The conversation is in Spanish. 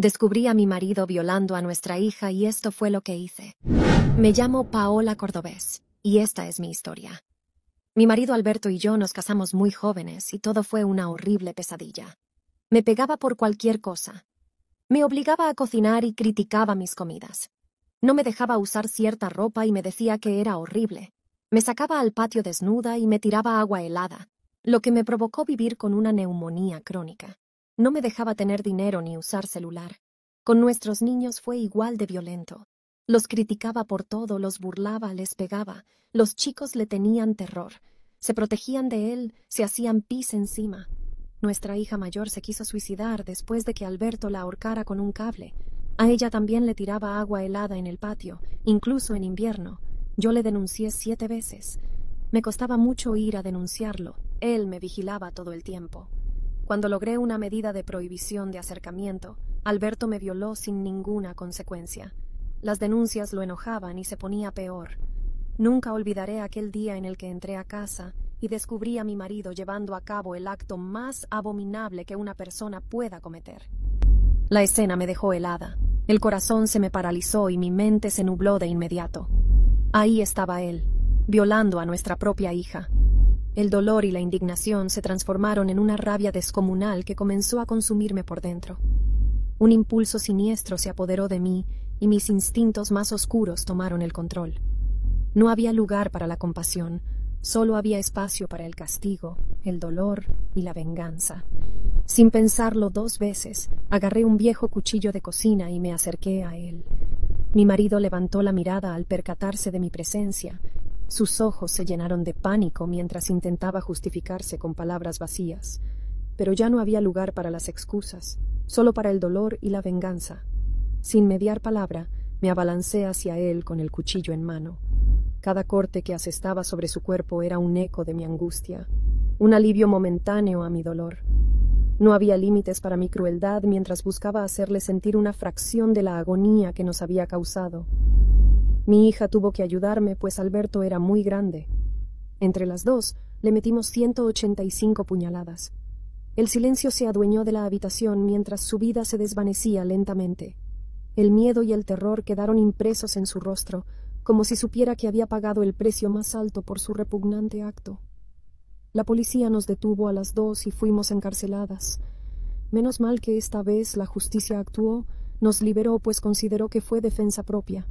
Descubrí a mi marido violando a nuestra hija y esto fue lo que hice. Me llamo Paola Cordobés y esta es mi historia. Mi marido Alberto y yo nos casamos muy jóvenes y todo fue una horrible pesadilla. Me pegaba por cualquier cosa. Me obligaba a cocinar y criticaba mis comidas. No me dejaba usar cierta ropa y me decía que era horrible. Me sacaba al patio desnuda y me tiraba agua helada, lo que me provocó vivir con una neumonía crónica. No me dejaba tener dinero ni usar celular. Con nuestros niños fue igual de violento. Los criticaba por todo, los burlaba, les pegaba. Los chicos le tenían terror. Se protegían de él, se hacían pis encima. Nuestra hija mayor se quiso suicidar después de que Alberto la ahorcara con un cable. A ella también le tiraba agua helada en el patio, incluso en invierno. Yo le denuncié siete veces. Me costaba mucho ir a denunciarlo. Él me vigilaba todo el tiempo. Cuando logré una medida de prohibición de acercamiento, Alberto me violó sin ninguna consecuencia. Las denuncias lo enojaban y se ponía peor. Nunca olvidaré aquel día en el que entré a casa y descubrí a mi marido llevando a cabo el acto más abominable que una persona pueda cometer. La escena me dejó helada. El corazón se me paralizó y mi mente se nubló de inmediato. Ahí estaba él, violando a nuestra propia hija. El dolor y la indignación se transformaron en una rabia descomunal que comenzó a consumirme por dentro. Un impulso siniestro se apoderó de mí y mis instintos más oscuros tomaron el control. No había lugar para la compasión, solo había espacio para el castigo, el dolor y la venganza. Sin pensarlo dos veces, agarré un viejo cuchillo de cocina y me acerqué a él. Mi marido levantó la mirada al percatarse de mi presencia sus ojos se llenaron de pánico mientras intentaba justificarse con palabras vacías, pero ya no había lugar para las excusas, solo para el dolor y la venganza. Sin mediar palabra, me abalancé hacia él con el cuchillo en mano. Cada corte que asestaba sobre su cuerpo era un eco de mi angustia, un alivio momentáneo a mi dolor. No había límites para mi crueldad mientras buscaba hacerle sentir una fracción de la agonía que nos había causado. Mi hija tuvo que ayudarme, pues Alberto era muy grande. Entre las dos, le metimos 185 puñaladas. El silencio se adueñó de la habitación mientras su vida se desvanecía lentamente. El miedo y el terror quedaron impresos en su rostro, como si supiera que había pagado el precio más alto por su repugnante acto. La policía nos detuvo a las dos y fuimos encarceladas. Menos mal que esta vez la justicia actuó, nos liberó pues consideró que fue defensa propia.